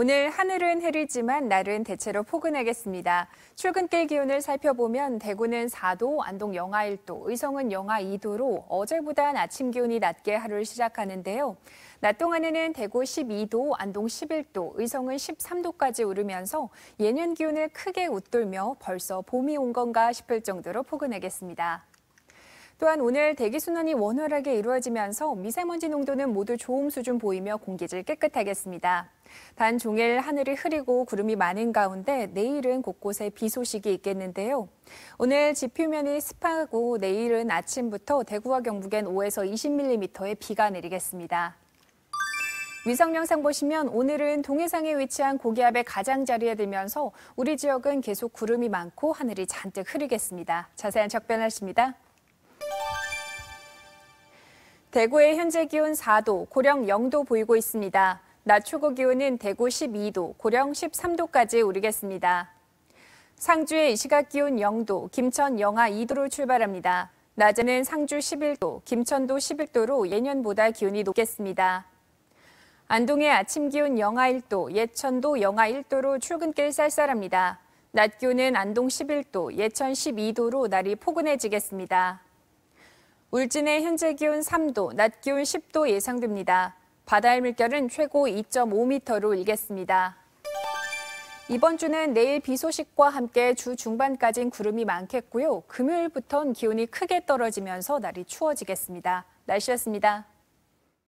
오늘 하늘은 흐리지만 날은 대체로 포근하겠습니다. 출근길 기온을 살펴보면 대구는 4도, 안동 영하 1도, 의성은 영하 2도로 어제보단 아침 기온이 낮게 하루를 시작하는데요. 낮 동안에는 대구 12도, 안동 11도, 의성은 13도까지 오르면서 예년 기온을 크게 웃돌며 벌써 봄이 온 건가 싶을 정도로 포근하겠습니다. 또한 오늘 대기순환이 원활하게 이루어지면서 미세먼지 농도는 모두 좋음 수준 보이며 공기질 깨끗하겠습니다. 단 종일 하늘이 흐리고 구름이 많은 가운데 내일은 곳곳에 비 소식이 있겠는데요. 오늘 지표면이 습하고 내일은 아침부터 대구와 경북엔 5에서 20mm의 비가 내리겠습니다. 위성 영상 보시면 오늘은 동해상에 위치한 고기압의 가장자리에 들면서 우리 지역은 계속 구름이 많고 하늘이 잔뜩 흐리겠습니다. 자세한 적변하십니다. 대구의 현재 기온 4도, 고령 0도 보이고 있습니다. 낮 최고 기온은 대구 12도, 고령 13도까지 오르겠습니다. 상주의 시각 기온 0도, 김천 영하 2도로 출발합니다. 낮에는 상주 11도, 김천도 11도로 예년보다 기온이 높겠습니다. 안동의 아침 기온 영하 1도, 예천도 영하 1도로 출근길 쌀쌀합니다. 낮 기온은 안동 11도, 예천 12도로 날이 포근해지겠습니다. 울진의 현재 기온 3도, 낮 기온 10도 예상됩니다. 바다의 물결은 최고 2.5m로 일겠습니다. 이번 주는 내일 비 소식과 함께 주 중반까진 구름이 많겠고요. 금요일부터는 기온이 크게 떨어지면서 날이 추워지겠습니다. 날씨였습니다.